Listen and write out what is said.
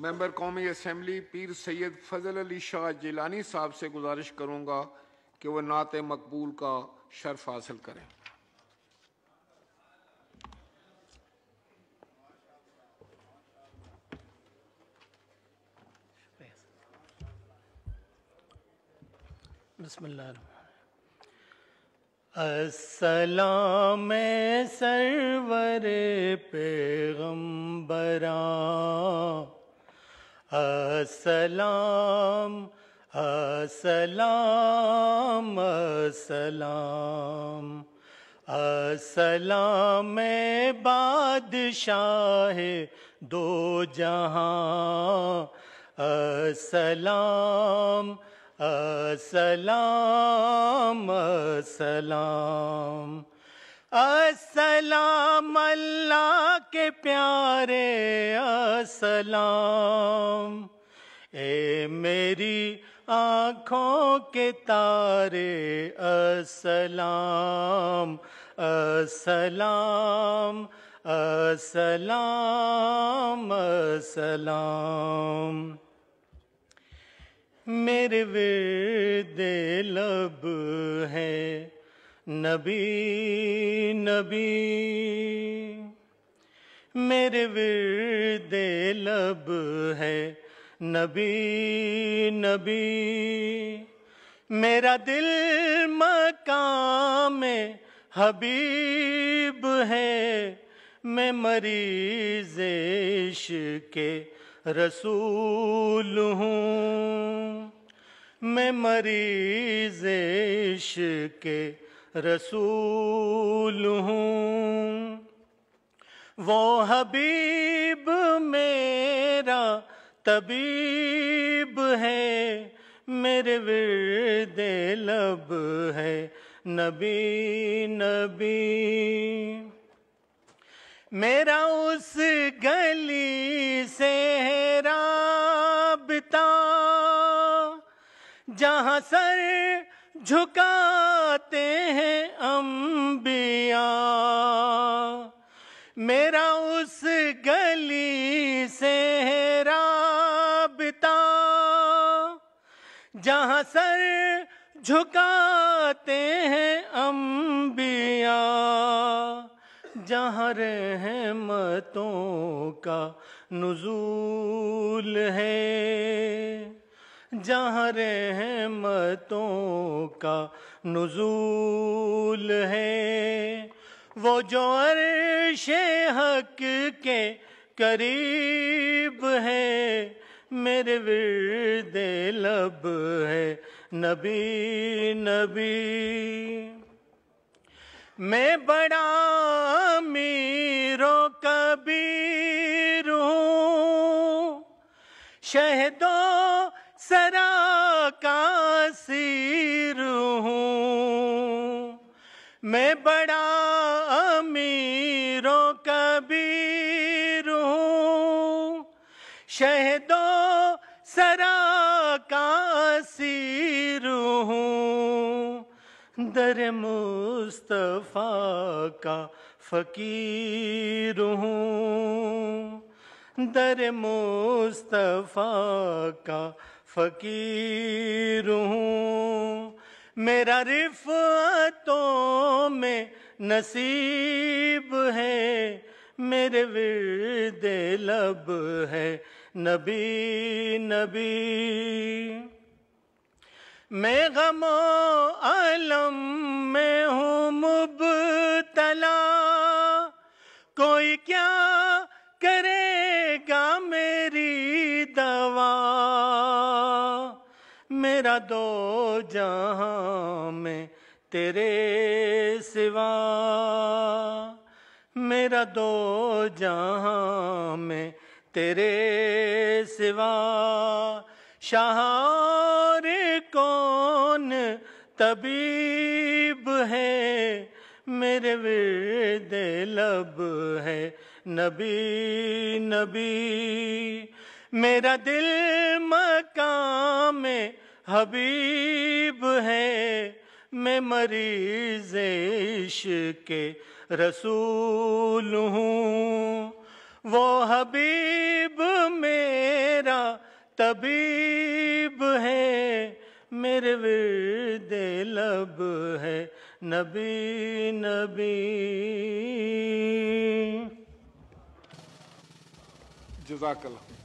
member कौमी assembly पीर सैयद फजल अली शाह जिलानी साहब से गुजारिश करूँगा कि वह नात मकबूल का शर्फ हासिल करें असलाम सरवर पैगम्बरा असलाम असलाम असलाम असलाम बादशाह दो जहां असलाम असलाम असलाम असलाम अल्लाह के प्यारे सलाम ए मेरी आँखों के तारे असलाम असलाम असलाम असलाम मेरे वे लब है नबी नबी मेरे विरदे लब है नबी नबी मेरा दिल मकाम हबीब है मैं मरीज के रसूल हूँ मैं मरीज के रसूल हूँ वो हबीब मेरा तबीब है मेरे विरद लब है नबी नबी मेरा उस गली से है राबता जहाँ सर झुकाते हैं अम्बिया मेरा उस गली से राबता जहाँ सर झुकाते हैं अम्बिया जहाँ रहमतों का नजूल है जहाँ रहमतों का नजूल है वो जो अर्श हक के करीब है मेरे विरद लब है नबी नबी मैं बड़ा मीरो कबीर हूँ शहदो सरा का सिर हूँ मैं बड़ा अमीरों कबीर हूँ शहदो सरा का सिर हूँ दर मुस्तफ़ा का फ़कीर हूँ दर मुस्तफ़ा का फ़कीर हूँ मेरा रिफ रातों में नसीब है मेरे विरद लब है नबी नबी मैं गमो आलम में हूँ तला कोई क्या करेगा मेरी दवा मेरा दो जहाँ में तेरे सिवा मेरा दो जहां में तेरे सिवा शाह कौन तबीब है मेरे वे लब है नबी नबी मेरा दिल मकाम हबीब है मैं मरीजेश के रसूल हूँ वो हबीब मेरा तबीब है मेरे विरद लब है नबी नबी जजाकल्ला